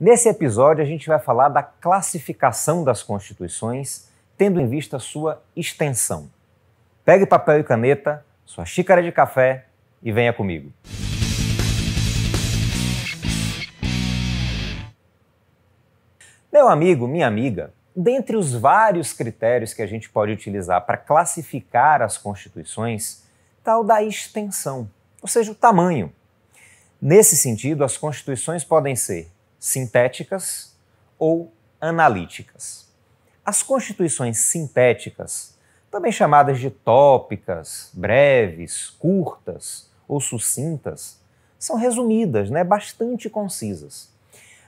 Nesse episódio, a gente vai falar da classificação das constituições, tendo em vista sua extensão. Pegue papel e caneta, sua xícara de café e venha comigo. Meu amigo, minha amiga, dentre os vários critérios que a gente pode utilizar para classificar as constituições, tal da extensão, ou seja, o tamanho. Nesse sentido, as constituições podem ser sintéticas ou analíticas. As constituições sintéticas, também chamadas de tópicas, breves, curtas ou sucintas, são resumidas, né, bastante concisas.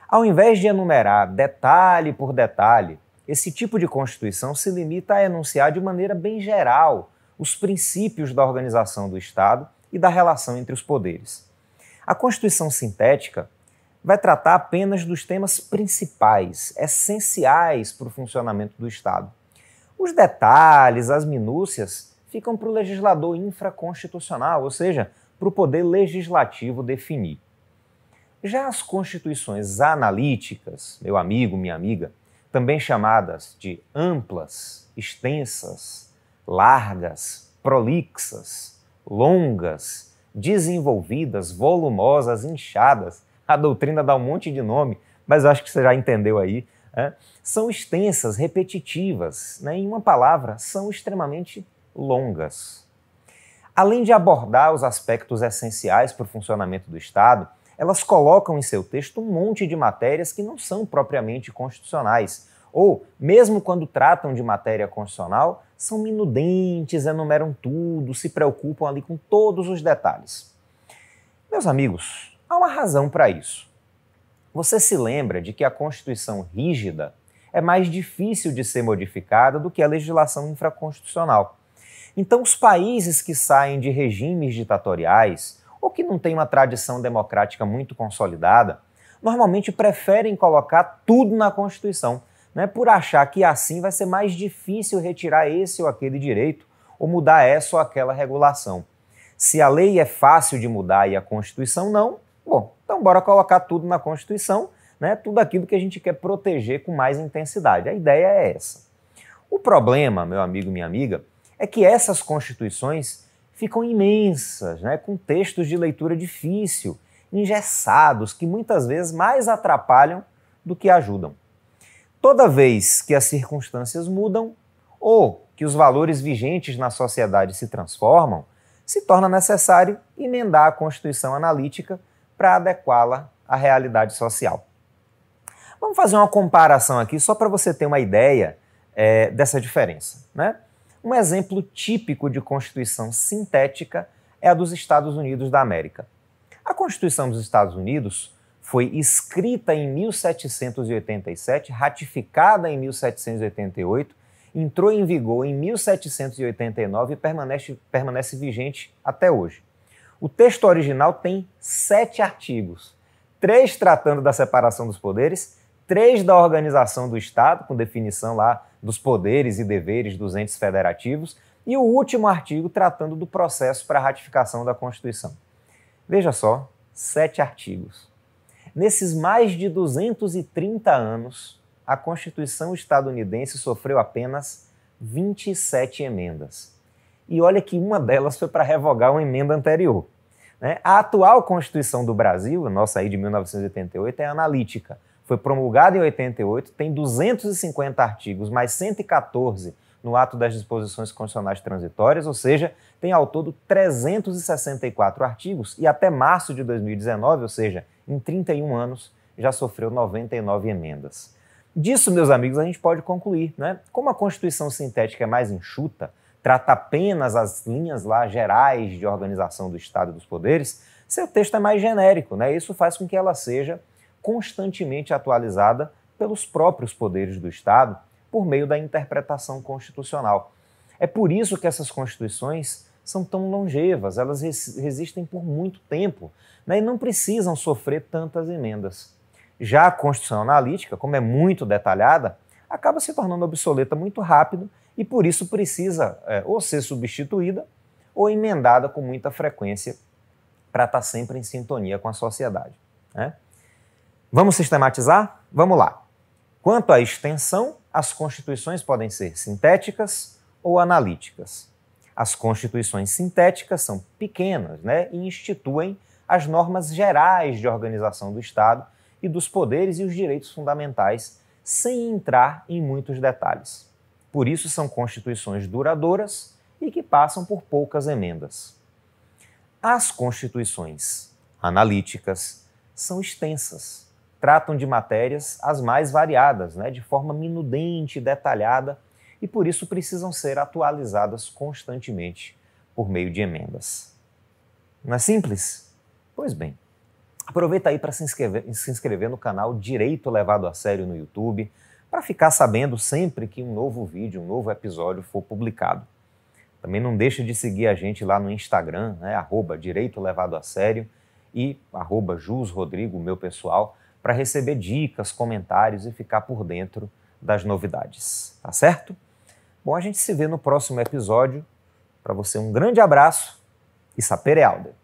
Ao invés de enumerar detalhe por detalhe, esse tipo de constituição se limita a enunciar de maneira bem geral os princípios da organização do Estado e da relação entre os poderes. A Constituição sintética vai tratar apenas dos temas principais, essenciais para o funcionamento do Estado. Os detalhes, as minúcias, ficam para o legislador infraconstitucional, ou seja, para o poder legislativo definir. Já as constituições analíticas, meu amigo, minha amiga, também chamadas de amplas, extensas, largas, prolixas, longas, desenvolvidas, volumosas, inchadas, a doutrina dá um monte de nome, mas acho que você já entendeu aí. Né? São extensas, repetitivas, né? em uma palavra, são extremamente longas. Além de abordar os aspectos essenciais para o funcionamento do Estado, elas colocam em seu texto um monte de matérias que não são propriamente constitucionais, ou, mesmo quando tratam de matéria constitucional, são minudentes, enumeram tudo, se preocupam ali com todos os detalhes. Meus amigos, Há uma razão para isso. Você se lembra de que a Constituição rígida é mais difícil de ser modificada do que a legislação infraconstitucional. Então, os países que saem de regimes ditatoriais ou que não têm uma tradição democrática muito consolidada, normalmente preferem colocar tudo na Constituição, né, por achar que assim vai ser mais difícil retirar esse ou aquele direito ou mudar essa ou aquela regulação. Se a lei é fácil de mudar e a Constituição não, Bom, então bora colocar tudo na Constituição, né? tudo aquilo que a gente quer proteger com mais intensidade. A ideia é essa. O problema, meu amigo, minha amiga, é que essas constituições ficam imensas, né? com textos de leitura difícil, engessados, que muitas vezes mais atrapalham do que ajudam. Toda vez que as circunstâncias mudam ou que os valores vigentes na sociedade se transformam, se torna necessário emendar a Constituição analítica para adequá-la à realidade social. Vamos fazer uma comparação aqui, só para você ter uma ideia é, dessa diferença. Né? Um exemplo típico de constituição sintética é a dos Estados Unidos da América. A Constituição dos Estados Unidos foi escrita em 1787, ratificada em 1788, entrou em vigor em 1789 e permanece, permanece vigente até hoje. O texto original tem sete artigos: três tratando da separação dos poderes, três da organização do Estado, com definição lá dos poderes e deveres dos entes federativos, e o último artigo tratando do processo para ratificação da Constituição. Veja só, sete artigos. Nesses mais de 230 anos, a Constituição estadunidense sofreu apenas 27 emendas. E olha que uma delas foi para revogar uma emenda anterior. Né? A atual Constituição do Brasil, a nossa aí de 1988, é analítica. Foi promulgada em 88, tem 250 artigos, mais 114 no ato das disposições constitucionais transitórias, ou seja, tem ao todo 364 artigos e até março de 2019, ou seja, em 31 anos, já sofreu 99 emendas. Disso, meus amigos, a gente pode concluir, né? Como a Constituição sintética é mais enxuta, trata apenas as linhas lá gerais de organização do Estado e dos poderes, seu texto é mais genérico, né? Isso faz com que ela seja constantemente atualizada pelos próprios poderes do Estado por meio da interpretação constitucional. É por isso que essas constituições são tão longevas, elas res resistem por muito tempo né? e não precisam sofrer tantas emendas. Já a Constituição Analítica, como é muito detalhada, acaba se tornando obsoleta muito rápido e por isso precisa é, ou ser substituída ou emendada com muita frequência para estar tá sempre em sintonia com a sociedade. Né? Vamos sistematizar? Vamos lá. Quanto à extensão, as constituições podem ser sintéticas ou analíticas. As constituições sintéticas são pequenas né, e instituem as normas gerais de organização do Estado e dos poderes e os direitos fundamentais sem entrar em muitos detalhes. Por isso, são constituições duradouras e que passam por poucas emendas. As constituições analíticas são extensas, tratam de matérias as mais variadas, né, de forma minudente e detalhada, e por isso precisam ser atualizadas constantemente por meio de emendas. Não é simples? Pois bem. Aproveita aí para se inscrever, se inscrever no canal Direito Levado a Sério no YouTube, para ficar sabendo sempre que um novo vídeo, um novo episódio for publicado. Também não deixe de seguir a gente lá no Instagram, né, arroba Direito Levado a Sério e arroba Jus Rodrigo, meu pessoal, para receber dicas, comentários e ficar por dentro das novidades, tá certo? Bom, a gente se vê no próximo episódio. Para você, um grande abraço e sapere aude!